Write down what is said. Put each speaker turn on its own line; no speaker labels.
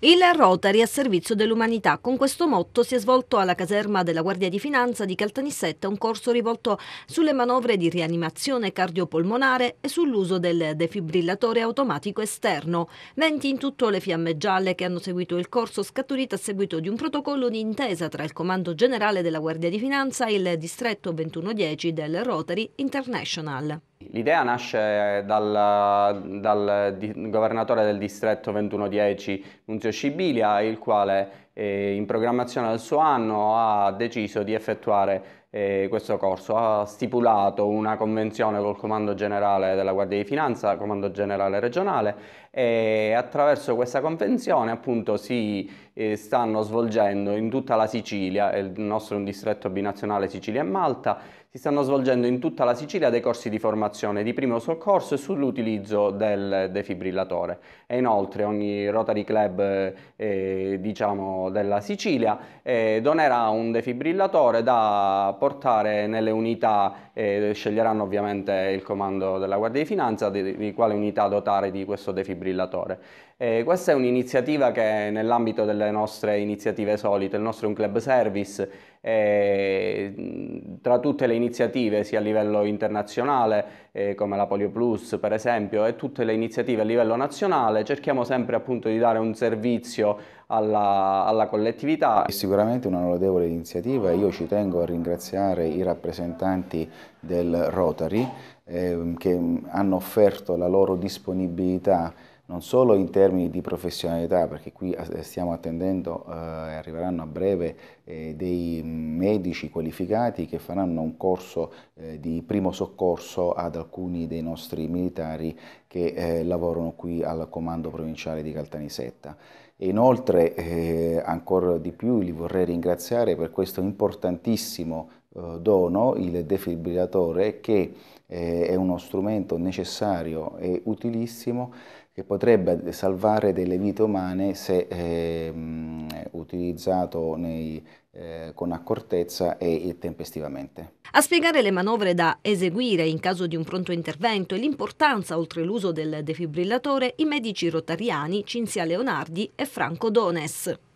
Il Rotary a servizio dell'umanità. Con questo motto si è svolto alla caserma della Guardia di Finanza di Caltanissetta un corso rivolto sulle manovre di rianimazione cardiopolmonare e sull'uso del defibrillatore automatico esterno. 20 in tutto le fiamme gialle che hanno seguito il corso scaturito a seguito di un protocollo di intesa tra il Comando Generale della Guardia di Finanza e il Distretto 2110 del Rotary International
l'idea nasce dal, dal di, governatore del distretto 2110, Nunzio Scibilia, il quale eh, in programmazione del suo anno ha deciso di effettuare eh, questo corso. Ha stipulato una convenzione col Comando Generale della Guardia di Finanza, Comando Generale Regionale, e attraverso questa convenzione appunto si eh, stanno svolgendo in tutta la Sicilia, il nostro è un distretto binazionale Sicilia e Malta, si stanno svolgendo in tutta la Sicilia dei corsi di formazione di primo soccorso e sull'utilizzo del defibrillatore. E inoltre ogni Rotary Club eh, diciamo, della Sicilia eh, donerà un defibrillatore da portare nelle unità, eh, sceglieranno ovviamente il comando della Guardia di Finanza di, di quale unità dotare di questo defibrillatore. Eh, questa è un'iniziativa che nell'ambito delle nostre iniziative solite, il nostro è un club service, eh, tra tutte le iniziative sia a livello internazionale eh, come la Polio Plus per esempio e tutte le iniziative a livello nazionale cerchiamo sempre appunto di dare un servizio alla, alla collettività.
È sicuramente una notevole iniziativa e io ci tengo a ringraziare i rappresentanti del Rotary eh, che hanno offerto la loro disponibilità non solo in termini di professionalità, perché qui stiamo attendendo eh, e eh, arriveranno a breve eh, dei medici qualificati che faranno un corso eh, di primo soccorso ad alcuni dei nostri militari che eh, lavorano qui al comando provinciale di Caltanissetta. Inoltre, eh, ancora di più, li vorrei ringraziare per questo importantissimo eh, dono il defibrillatore che eh, è uno strumento necessario e utilissimo che potrebbe salvare delle vite umane se eh, utilizzato nei, eh, con accortezza e, e, tempestivamente.
A spiegare le manovre da eseguire in caso di un pronto intervento e l'importanza, oltre l'uso del defibrillatore, i medici rotariani Cinzia Leonardi e Franco Dones.